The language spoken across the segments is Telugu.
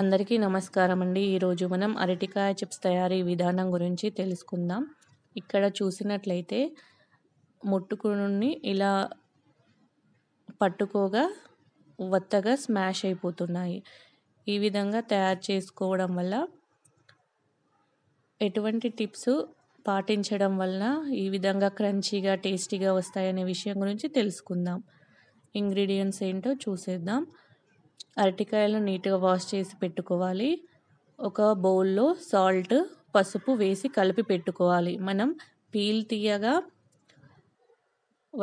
అందరికీ నమస్కారం అండి ఈరోజు మనం అరటికాయ చిప్స్ తయారీ విధానం గురించి తెలుసుకుందాం ఇక్కడ చూసినట్లయితే ముట్టుకుని ఇలా పట్టుకోగా వత్తగా స్మాష్ అయిపోతున్నాయి ఈ విధంగా తయారు చేసుకోవడం వల్ల ఎటువంటి టిప్స్ పాటించడం వలన ఈ విధంగా క్రంచీగా టేస్టీగా వస్తాయనే విషయం గురించి తెలుసుకుందాం ఇంగ్రీడియంట్స్ ఏంటో చూసేద్దాం అరటికాయలు నీట్గా వాష్ చేసి పెట్టుకోవాలి ఒక బౌల్లో సాల్ట్ పసుపు వేసి కలిపి పెట్టుకోవాలి మనం పీల్ తీయగా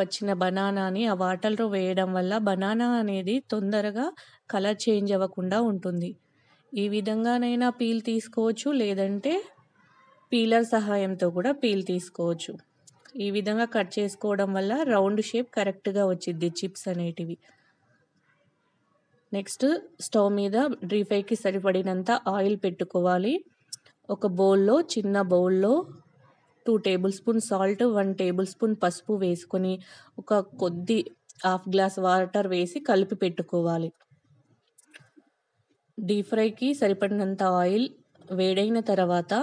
వచ్చిన బనానాని ఆ వాటర్లో వేయడం వల్ల బనానా అనేది తొందరగా కలర్ చేంజ్ అవ్వకుండా ఉంటుంది ఈ విధంగానైనా పీల్ తీసుకోవచ్చు లేదంటే పీలర్ సహాయంతో కూడా పీల్ తీసుకోవచ్చు ఈ విధంగా కట్ చేసుకోవడం వల్ల రౌండ్ షేప్ కరెక్ట్గా వచ్చింది చిప్స్ అనేటివి నెక్స్ట్ స్టవ్ మీద డీప్ ఫ్రైకి సరిపడినంత ఆయిల్ పెట్టుకోవాలి ఒక బౌల్లో చిన్న బౌల్లో two tablespoon salt one tablespoon పసుపు వేసుకొని ఒక కొద్ది హాఫ్ గ్లాస్ వాటర్ వేసి కలిపి పెట్టుకోవాలి డీప్ ఫ్రైకి సరిపడినంత ఆయిల్ వేడైన తర్వాత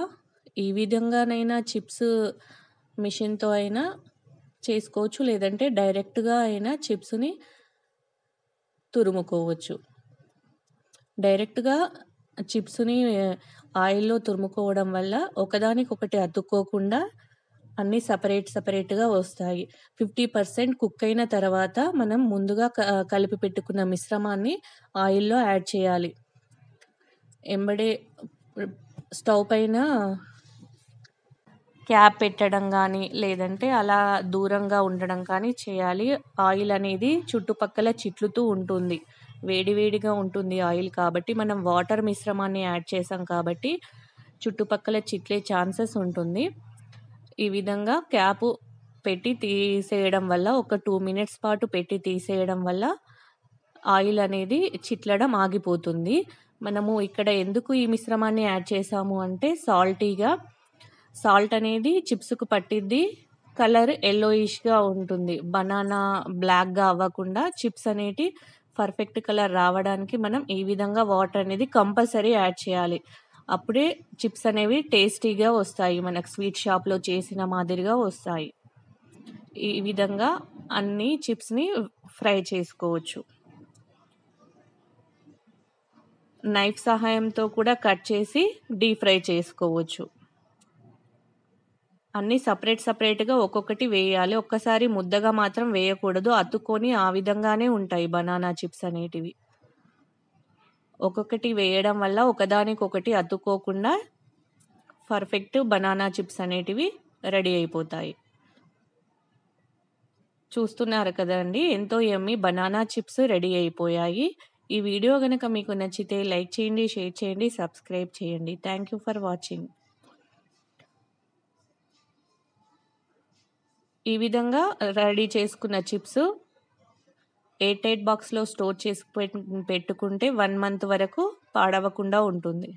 ఈ విధంగానైనా చిప్స్ మిషన్తో అయినా చేసుకోవచ్చు లేదంటే డైరెక్ట్గా అయినా చిప్స్ని తురుముకోవచ్చు డైరెక్ట్గా చిప్స్ని ఆయిల్లో తురుముకోవడం వల్ల ఒకదానికొకటి అతుక్కోకుండా అన్నీ సపరేట్ సపరేట్గా వస్తాయి ఫిఫ్టీ పర్సెంట్ కుక్ అయిన తర్వాత మనం ముందుగా కలిపి పెట్టుకున్న మిశ్రమాన్ని ఆయిల్లో యాడ్ చేయాలి ఎంబడే స్టవ్ పైన క్యాప్ పెట్టడం కానీ లేదంటే అలా దూరంగా ఉండడం కానీ చేయాలి ఆయిల్ అనేది చుట్టుపక్కల చిట్లుతూ ఉంటుంది వేడివేడిగా ఉంటుంది ఆయిల్ కాబట్టి మనం వాటర్ మిశ్రమాన్ని యాడ్ చేసాం కాబట్టి చుట్టుపక్కల చిట్లే ఛాన్సెస్ ఉంటుంది ఈ విధంగా క్యాప్ పెట్టి తీసేయడం వల్ల ఒక టూ మినిట్స్ పాటు పెట్టి తీసేయడం వల్ల ఆయిల్ అనేది చిట్లడం ఆగిపోతుంది మనము ఇక్కడ ఎందుకు ఈ మిశ్రమాన్ని యాడ్ చేసాము అంటే సాల్టీగా సాల్ట్ అనేది చిప్స్కు పట్టిద్ది కలర్ ఎల్లోయిష్గా ఉంటుంది బనానా బ్లాక్గా అవ్వకుండా చిప్స్ అనేటి పర్ఫెక్ట్ కలర్ రావడానికి మనం ఈ విధంగా వాటర్ అనేది కంపల్సరీ యాడ్ చేయాలి అప్పుడే చిప్స్ అనేవి టేస్టీగా వస్తాయి మనకు స్వీట్ షాప్లో చేసిన మాదిరిగా వస్తాయి ఈ విధంగా అన్ని చిప్స్ని ఫ్రై చేసుకోవచ్చు నైఫ్ సహాయంతో కూడా కట్ చేసి డీప్ ఫ్రై చేసుకోవచ్చు అన్నీ సపరేట్ సపరేట్గా ఒక్కొక్కటి వేయాలి ఒక్కసారి ముద్దగా మాత్రం వేయకూడదు అతుక్కొని ఆ విధంగానే ఉంటాయి బనానా చిప్స్ అనేటివి ఒక్కొక్కటి వేయడం వల్ల ఒకదానికొకటి అతుక్కోకుండా పర్ఫెక్ట్ బనానా చిప్స్ అనేటివి రెడీ అయిపోతాయి చూస్తున్నారు కదండి ఎంతో ఎమ్మి బనానా చిప్స్ రెడీ అయిపోయాయి ఈ వీడియో కనుక మీకు నచ్చితే లైక్ చేయండి షేర్ చేయండి సబ్స్క్రైబ్ చేయండి థ్యాంక్ యూ ఫర్ వాచింగ్ ఈ విధంగా రెడీ చేసుకున్న చిప్స్ ఎయిట్ ఎయిట్ బాక్స్లో స్టోర్ చేసి పెట్టుకుంటే వన్ మంత్ వరకు పాడవకుండా ఉంటుంది